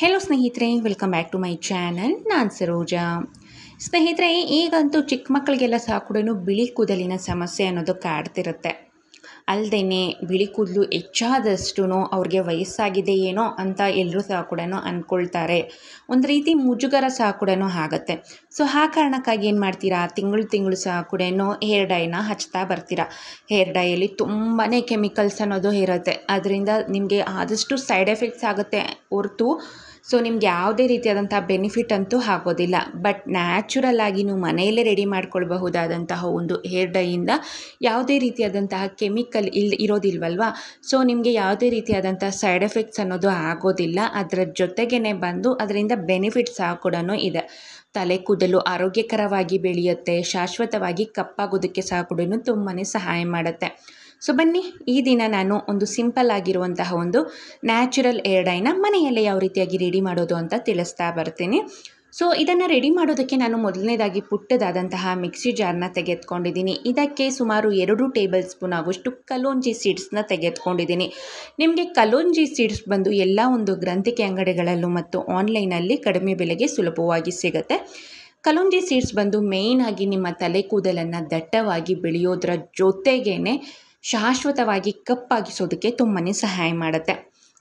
hello ಸ್ನೇಹಿತರೆ welcome back to my channel ನಾನು ಸರೋಜಾ ಸ್ನೇಹಿತರೆ ಈಗಂತೂ ಚಿಕ್ಕ ಮಕ್ಕಳಿಗೆಲ್ಲ ಸಹ ಕೂಡ ಬಿಳಿ ಕೂದಲಿನ ಸಮಸ್ಯೆ ಅನ್ನೋದು ಕಾಡ್ತಿರುತ್ತೆ ಅಲ್ಲದೇ ಬಿಳಿ ಕೂದಲು ಹೆಚ್ಚಾದಷ್ಟು ಅವ್ರಿಗೆ ವಯಸ್ಸಾಗಿದೆ ಏನೋ ಅಂತ ಎಲ್ಲರೂ ಸಹ ಕೂಡ ಅಂದ್ಕೊಳ್ತಾರೆ ಒಂದು ರೀತಿ ಮುಜುಗರ ಸಹ ಕೂಡ ಆಗುತ್ತೆ ಸೊ ಆ ಕಾರಣಕ್ಕಾಗಿ ಏನು ಮಾಡ್ತೀರಾ ತಿಂಗಳು ತಿಂಗಳು ಸಹ ಕೂಡ ಹೇರ್ ಡೈನ ಹಚ್ತಾ ಬರ್ತೀರಾ ಹೇರ್ ಡೈಯಲ್ಲಿ ತುಂಬಾ ಕೆಮಿಕಲ್ಸ್ ಅನ್ನೋದು ಇರುತ್ತೆ ಅದರಿಂದ ನಿಮಗೆ ಆದಷ್ಟು ಸೈಡ್ ಎಫೆಕ್ಟ್ಸ್ ಆಗುತ್ತೆ ಹೊರತು ಸೊ ನಿಮ್ಗೆ ಯಾವುದೇ ರೀತಿಯಾದಂಥ ಬೆನಿಫಿಟ್ ಅಂತೂ ಆಗೋದಿಲ್ಲ ಬಟ್ ನ್ಯಾಚುರಲ್ ನೀವು ಮನೆಯಲ್ಲೇ ರೆಡಿ ಮಾಡ್ಕೊಳ್ಬಹುದಾದಂತಹ ಒಂದು ಹೇರ್ ಡೈಯಿಂದ ಯಾವುದೇ ರೀತಿಯಾದಂತಹ ಕೆಮಿಕಲ್ ಇಲ್ಲಿ ಇರೋದಿಲ್ವಲ್ವ ಸೊ ನಿಮಗೆ ಯಾವುದೇ ರೀತಿಯಾದಂಥ ಸೈಡ್ ಎಫೆಕ್ಟ್ಸ್ ಅನ್ನೋದು ಆಗೋದಿಲ್ಲ ಅದರ ಜೊತೆಗೇ ಬಂದು ಅದರಿಂದ ಬೆನಿಫಿಟ್ ಸಹ ಕೂಡ ಇದೆ ತಲೆ ಕೂದಲು ಆರೋಗ್ಯಕರವಾಗಿ ಬೆಳೆಯುತ್ತೆ ಶಾಶ್ವತವಾಗಿ ಕಪ್ಪಾಗೋದಕ್ಕೆ ಸಹ ಕೂಡ ತುಂಬಾ ಸಹಾಯ ಮಾಡುತ್ತೆ ಸೊ ಬನ್ನಿ ಈ ದಿನ ನಾನು ಒಂದು ಸಿಂಪಲ್ ಆಗಿರುವಂತಹ ಒಂದು ನ್ಯಾಚುರಲ್ ಏರ್ ಮನೆಯಲ್ಲೇ ಯಾವ ರೀತಿಯಾಗಿ ರೆಡಿ ಮಾಡೋದು ಅಂತ ತಿಳಿಸ್ತಾ ಬರ್ತೀನಿ ಸೊ ಇದನ್ನು ರೆಡಿ ಮಾಡೋದಕ್ಕೆ ನಾನು ಮೊದಲನೇದಾಗಿ ಪುಟ್ಟದಾದಂತಹ ಮಿಕ್ಸಿ ಜಾರ್ನ ತೆಗೆದುಕೊಂಡಿದ್ದೀನಿ ಇದಕ್ಕೆ ಸುಮಾರು ಎರಡು ಟೇಬಲ್ ಸ್ಪೂನ್ ಆಗುವಷ್ಟು ಕಲೋಂಜಿ ಸೀಡ್ಸ್ನ ತೆಗೆದುಕೊಂಡಿದ್ದೀನಿ ನಿಮಗೆ ಕಲೋಂಜಿ ಸೀಡ್ಸ್ ಬಂದು ಎಲ್ಲ ಒಂದು ಗ್ರಂಥಿಕೆ ಅಂಗಡಿಗಳಲ್ಲೂ ಮತ್ತು ಆನ್ಲೈನಲ್ಲಿ ಕಡಿಮೆ ಬೆಲೆಗೆ ಸುಲಭವಾಗಿ ಸಿಗುತ್ತೆ ಕಲೋಂಜಿ ಸೀಡ್ಸ್ ಬಂದು ಮೇಯ್ನಾಗಿ ನಿಮ್ಮ ತಲೆ ಕೂದಲನ್ನು ದಟ್ಟವಾಗಿ ಬೆಳೆಯೋದ್ರ ಜೊತೆಗೇ ಶಾಶ್ವತವಾಗಿ ಕಪ್ಪಾಗಿಸೋದಕ್ಕೆ ತುಂಬಾ ಸಹಾಯ ಮಾಡುತ್ತೆ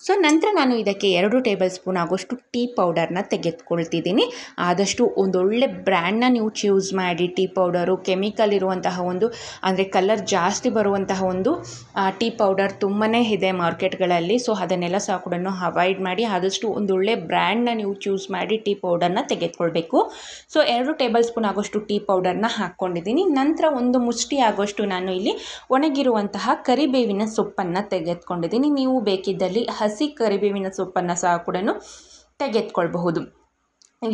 ಸೊ ನಂತರ ನಾನು ಇದಕ್ಕೆ ಎರಡು ಟೇಬಲ್ ಸ್ಪೂನ್ ಆಗೋಷ್ಟು ಟೀ ಪೌಡರ್ನ ತೆಗೆದುಕೊಳ್ತಿದ್ದೀನಿ ಆದಷ್ಟು ಒಂದೊಳ್ಳೆ ಬ್ರ್ಯಾಂಡ್ನ ನೀವು ಚೂಸ್ ಮಾಡಿ ಟೀ ಪೌಡರು ಕೆಮಿಕಲ್ ಇರುವಂತಹ ಒಂದು ಅಂದರೆ ಕಲರ್ ಜಾಸ್ತಿ ಬರುವಂತಹ ಒಂದು ಟೀ ಪೌಡರ್ ತುಂಬಾ ಇದೆ ಮಾರ್ಕೆಟ್ಗಳಲ್ಲಿ ಸೊ ಅದನ್ನೆಲ್ಲ ಸಹ ಕೂಡ ಅವಾಯ್ಡ್ ಮಾಡಿ ಆದಷ್ಟು ಒಂದೊಳ್ಳೆ ಬ್ರ್ಯಾಂಡ್ನ ನೀವು ಚೂಸ್ ಮಾಡಿ ಟೀ ಪೌಡರ್ನ ತೆಗೆದುಕೊಳ್ಬೇಕು ಸೊ ಎರಡು ಟೇಬಲ್ ಸ್ಪೂನ್ ಆಗೋಷ್ಟು ಟೀ ಪೌಡರ್ನ ಹಾಕ್ಕೊಂಡಿದ್ದೀನಿ ನಂತರ ಒಂದು ಮುಷ್ಟಿ ಆಗೋಷ್ಟು ನಾನು ಇಲ್ಲಿ ಒಣಗಿರುವಂತಹ ಕರಿಬೇವಿನ ಸೊಪ್ಪನ್ನು ತೆಗೆದುಕೊಂಡಿದ್ದೀನಿ ನೀವು ಬೇಕಿದ್ದಲ್ಲಿ ಹಸಿ ಕರಿಬೇವಿನ ಸೊಪ್ಪನ್ನು ಸಹ ಕೂಡ ತೆಗೆದುಕೊಳ್ಬಹುದು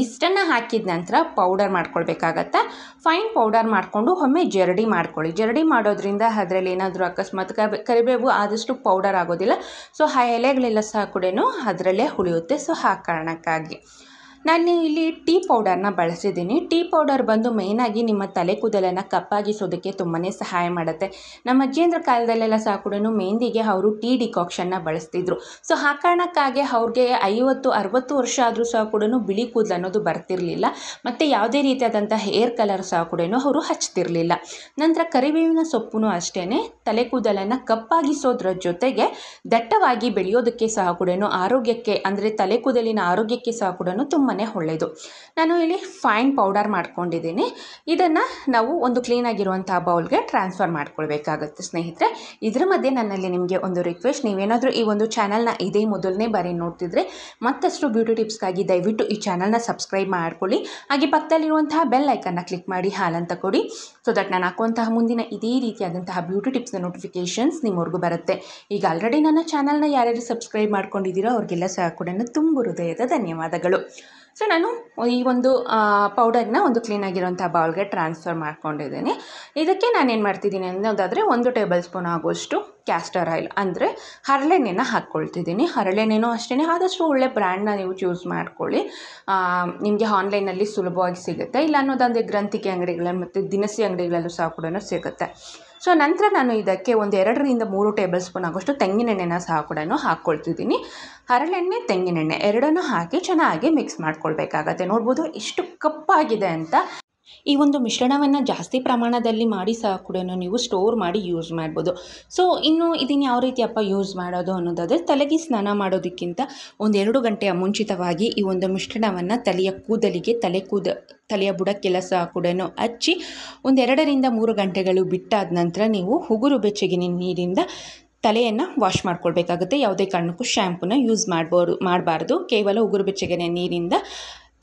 ಇಷ್ಟನ್ನು ಹಾಕಿದ ನಂತರ ಪೌಡರ್ ಮಾಡ್ಕೊಳ್ಬೇಕಾಗತ್ತೆ ಫೈನ್ ಪೌಡರ್ ಮಾಡಿಕೊಂಡು ಒಮ್ಮೆ ಜರಡಿ ಮಾಡ್ಕೊಳ್ಳಿ ಜರಡಿ ಮಾಡೋದ್ರಿಂದ ಅದರಲ್ಲಿ ಏನಾದರೂ ಅಕಸ್ಮಾತ್ ಕರಿಬೇವು ಆದಷ್ಟು ಪೌಡರ್ ಆಗೋದಿಲ್ಲ ಸೊ ಆ ಎಲೆಗಳೆಲ್ಲ ಸಹ ಕೂಡ ಅದರಲ್ಲೇ ಉಳಿಯುತ್ತೆ ಸೊ ಆ ಕಾರಣಕ್ಕಾಗಿ ನಾನು ಇಲ್ಲಿ ಟೀ ಪೌಡರ್ನ ಬಳಸಿದ್ದೀನಿ ಟೀ ಪೌಡರ್ ಬಂದು ಮೇಯ್ನಾಗಿ ನಿಮ್ಮ ತಲೆ ಕೂದಲನ್ನು ಕಪ್ಪಾಗಿಸೋದಕ್ಕೆ ತುಂಬಾ ಸಹಾಯ ಮಾಡುತ್ತೆ ನಮ್ಮ ಅಜ್ಜಿಯಂದ್ರ ಕಾಲದಲ್ಲೆಲ್ಲ ಸಹ ಕೂಡ ಮೆಹಂದಿಗೆ ಅವರು ಟೀ ಡಿಕಾಕ್ಷನ್ನ ಬಳಸ್ತಿದ್ರು ಸೊ ಆ ಕಾರಣಕ್ಕಾಗಿ ಅವ್ರಿಗೆ ಐವತ್ತು ಅರವತ್ತು ವರ್ಷ ಆದರೂ ಸಹ ಕೂಡ ಬಿಳಿ ಕೂದಲು ಅನ್ನೋದು ಬರ್ತಿರಲಿಲ್ಲ ಮತ್ತು ಯಾವುದೇ ರೀತಿಯಾದಂಥ ಹೇರ್ ಕಲರ್ ಸಹ ಕೂಡ ಅವರು ಹಚ್ತಿರಲಿಲ್ಲ ನಂತರ ಕರಿಬೇವಿನ ಸೊಪ್ಪು ಅಷ್ಟೇ ತಲೆ ಕೂದಲನ್ನು ಕಪ್ಪಾಗಿಸೋದ್ರ ಜೊತೆಗೆ ದಟ್ಟವಾಗಿ ಬೆಳೆಯೋದಕ್ಕೆ ಸಹ ಕೂಡ ಆರೋಗ್ಯಕ್ಕೆ ಅಂದರೆ ತಲೆ ಕೂದಲಿನ ಆರೋಗ್ಯಕ್ಕೆ ಸಹ ಕೂಡ ತುಂಬ ತುಂಬಾ ಒಳ್ಳೆಯದು ನಾನು ಇಲ್ಲಿ ಫೈನ್ ಪೌಡರ್ ಮಾಡ್ಕೊಂಡಿದ್ದೀನಿ ಇದನ್ನು ನಾವು ಒಂದು ಕ್ಲೀನಾಗಿರುವಂಥ ಬೌಲ್ಗೆ ಟ್ರಾನ್ಸ್ಫರ್ ಮಾಡ್ಕೊಳ್ಬೇಕಾಗುತ್ತೆ ಸ್ನೇಹಿತರೆ ಇದರ ಮಧ್ಯೆ ನನ್ನಲ್ಲಿ ನಿಮಗೆ ಒಂದು ರಿಕ್ವೆಸ್ಟ್ ನೀವೇನಾದರೂ ಈ ಒಂದು ಚಾನಲ್ನ ಇದೇ ಮೊದಲನೇ ಬಾರಿ ನೋಡ್ತಿದ್ರೆ ಮತ್ತಷ್ಟು ಬ್ಯೂಟಿ ಟಿಪ್ಸ್ಗಾಗಿ ದಯವಿಟ್ಟು ಈ ಚಾನಲ್ನ ಸಬ್ಸ್ಕ್ರೈಬ್ ಮಾಡ್ಕೊಳ್ಳಿ ಹಾಗೆ ಪಕ್ಕದಲ್ಲಿರುವಂತಹ ಬೆಲ್ ಐಕನ್ನ ಕ್ಲಿಕ್ ಮಾಡಿ ಹಾಲಂತ ಕೊಡಿ ಸೊ ದಟ್ ನಾನು ಹಾಕುವಂತಹ ಮುಂದಿನ ಇದೇ ರೀತಿಯಾದಂತಹ ಬ್ಯೂಟಿ ಟಿಪ್ಸ್ನ ನೋಟಿಫಿಕೇಷನ್ಸ್ ನಿಮ್ಮವರೆಗೂ ಬರುತ್ತೆ ಈಗ ಆಲ್ರೆಡಿ ನನ್ನ ಚಾನಲ್ನ ಯಾರ್ಯಾರು ಸಬ್ಸ್ಕ್ರೈಬ್ ಮಾಡ್ಕೊಂಡಿದ್ದೀರೋ ಅವ್ರಿಗೆಲ್ಲ ಸಹ ಕೂಡ ತುಂಬ ಹೃದಯದ ಧನ್ಯವಾದಗಳು ಸೊ ನಾನು ಈ ಒಂದು ಪೌಡರ್ನ ಒಂದು ಕ್ಲೀನಾಗಿರೋಂಥ ಬೌಲ್ಗೆ ಟ್ರಾನ್ಸ್ಫರ್ ಮಾಡ್ಕೊಂಡಿದ್ದೀನಿ ಇದಕ್ಕೆ ನಾನೇನು ಮಾಡ್ತಿದ್ದೀನಿ ಅನ್ನೋದಾದರೆ ಒಂದು ಟೇಬಲ್ ಸ್ಪೂನ್ ಆಗೋಷ್ಟು ಕ್ಯಾಸ್ಟರ್ ಆಯಿಲ್ ಅಂದರೆ ಹರಳೆಣ್ಣೆನ ಹಾಕ್ಕೊಳ್ತಿದ್ದೀನಿ ಹರಳೆಣ್ಣೆನೂ ಅಷ್ಟೇ ಆದಷ್ಟು ಒಳ್ಳೆ ಬ್ರ್ಯಾಂಡ್ನ ನೀವು ಚೂಸ್ ಮಾಡ್ಕೊಳ್ಳಿ ನಿಮಗೆ ಆನ್ಲೈನಲ್ಲಿ ಸುಲಭವಾಗಿ ಸಿಗುತ್ತೆ ಇಲ್ಲ ಅನ್ನೋದಂದರೆ ಗ್ರಂಥಿಕೆ ಅಂಗಡಿಗಳಲ್ಲಿ ಮತ್ತು ದಿನಸಿ ಅಂಗಡಿಗಳಲ್ಲೂ ಸಹ ಕೂಡ ಸಿಗುತ್ತೆ ಸೊ ನಂತರ ನಾನು ಇದಕ್ಕೆ ಒಂದು ಎರಡರಿಂದ ಮೂರು ಟೇಬಲ್ ಸ್ಪೂನ್ ಆಗೋಷ್ಟು ತೆಂಗಿನೆಣ್ಣೆನ ಸಹ ಕೂಡ ಹಾಕ್ಕೊಳ್ತಿದ್ದೀನಿ ಹರಳೆಣ್ಣೆ ತೆಂಗಿನೆಣ್ಣೆ ಎರಡನ್ನೂ ಹಾಕಿ ಚೆನ್ನಾಗಿ ಮಿಕ್ಸ್ ಮಾಡ್ಕೊಳ್ಬೇಕಾಗತ್ತೆ ನೋಡ್ಬೋದು ಇಷ್ಟು ಕಪ್ಪಾಗಿದೆ ಅಂತ ಈ ಒಂದು ಮಿಶ್ರಣವನ್ನು ಜಾಸ್ತಿ ಪ್ರಮಾಣದಲ್ಲಿ ಮಾಡಿ ಸಹ ಕೂಡ ನೀವು ಸ್ಟೋರ್ ಮಾಡಿ ಯೂಸ್ ಮಾಡ್ಬೋದು ಸೊ ಇನ್ನು ಇದನ್ನು ಯಾವ ರೀತಿಯಪ್ಪ ಯೂಸ್ ಮಾಡೋದು ಅನ್ನೋದಾದರೆ ತಲೆಗೆ ಸ್ನಾನ ಮಾಡೋದಕ್ಕಿಂತ ಒಂದೆರಡು ಗಂಟೆಯ ಮುಂಚಿತವಾಗಿ ಈ ಒಂದು ಮಿಶ್ರಣವನ್ನು ತಲೆಯ ಕೂದಲಿಗೆ ತಲೆ ಕೂದ ತಲೆಯ ಬುಡಕ್ಕೆಲ್ಲ ಸಹ ಕೂಡ ಹಚ್ಚಿ ಒಂದೆರಡರಿಂದ ಮೂರು ಗಂಟೆಗಳು ಬಿಟ್ಟಾದ ನಂತರ ನೀವು ಉಗುರು ಬೆಚ್ಚಗಿನ ನೀರಿಂದ ತಲೆಯನ್ನು ವಾಶ್ ಮಾಡ್ಕೊಳ್ಬೇಕಾಗುತ್ತೆ ಯಾವುದೇ ಕಾರಣಕ್ಕೂ ಶ್ಯಾಂಪೂನ ಯೂಸ್ ಮಾಡ್ಬೋದು ಮಾಡಬಾರ್ದು ಕೇವಲ ಉಗುರು ಬೆಚ್ಚಗಿನ ನೀರಿಂದ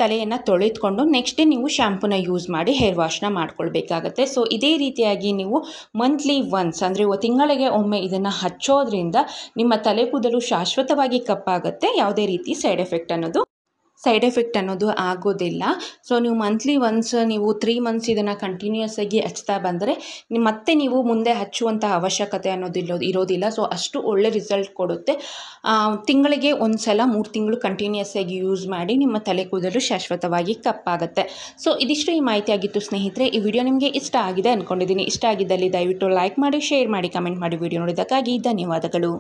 ತಲೆಯನ್ನು ತೊಳೆದುಕೊಂಡು ನೆಕ್ಸ್ಟ್ ಡೇ ನೀವು ಶ್ಯಾಂಪೂನ ಯೂಸ್ ಮಾಡಿ ಹೇರ್ ವಾಶ್ನ ಮಾಡ್ಕೊಳ್ಬೇಕಾಗತ್ತೆ ಸೊ ಇದೇ ರೀತಿಯಾಗಿ ನೀವು ಮಂತ್ಲಿ ಒನ್ಸ್ ಅಂದರೆ ತಿಂಗಳಿಗೆ ಒಮ್ಮೆ ಇದನ್ನು ಹಚ್ಚೋದ್ರಿಂದ ನಿಮ್ಮ ತಲೆ ಕೂದಲು ಶಾಶ್ವತವಾಗಿ ಕಪ್ಪಾಗುತ್ತೆ ಯಾವುದೇ ರೀತಿ ಸೈಡ್ ಎಫೆಕ್ಟ್ ಅನ್ನೋದು ಸೈಡ್ ಎಫೆಕ್ಟ್ ಅನ್ನೋದು ಆಗೋದಿಲ್ಲ ಸೊ ನೀವು ಮಂತ್ಲಿ ಒನ್ಸ್ ನೀವು ತ್ರೀ ಮಂತ್ಸ್ ಇದನ್ನು ಕಂಟಿನ್ಯೂಯಸ್ ಆಗಿ ಹಚ್ತಾ ಬಂದರೆ ಮತ್ತೆ ನೀವು ಮುಂದೆ ಹಚ್ಚುವಂಥ ಅವಶ್ಯಕತೆ ಅನ್ನೋದು ಇರೋದಿಲ್ಲ ಸೊ ಅಷ್ಟು ಒಳ್ಳೆ ರಿಸಲ್ಟ್ ಕೊಡುತ್ತೆ ತಿಂಗಳಿಗೆ ಒಂದು ಸಲ ಮೂರು ತಿಂಗಳು ಕಂಟಿನ್ಯೂಯಸ್ ಆಗಿ ಯೂಸ್ ಮಾಡಿ ನಿಮ್ಮ ತಲೆ ಕೂದಲು ಶಾಶ್ವತವಾಗಿ ಕಪ್ಪಾಗುತ್ತೆ ಸೊ ಇದಿಷ್ಟು ಈ ಮಾಹಿತಿ ಆಗಿತ್ತು ಸ್ನೇಹಿತರೆ ಈ ವಿಡಿಯೋ ನಿಮಗೆ ಇಷ್ಟ ಆಗಿದೆ ಅಂದ್ಕೊಂಡಿದ್ದೀನಿ ಇಷ್ಟ ಆಗಿದ್ದಲ್ಲಿ ದಯವಿಟ್ಟು ಲೈಕ್ ಮಾಡಿ ಶೇರ್ ಮಾಡಿ ಕಮೆಂಟ್ ಮಾಡಿ ವಿಡಿಯೋ ನೋಡಿದ್ದಕ್ಕಾಗಿ ಧನ್ಯವಾದಗಳು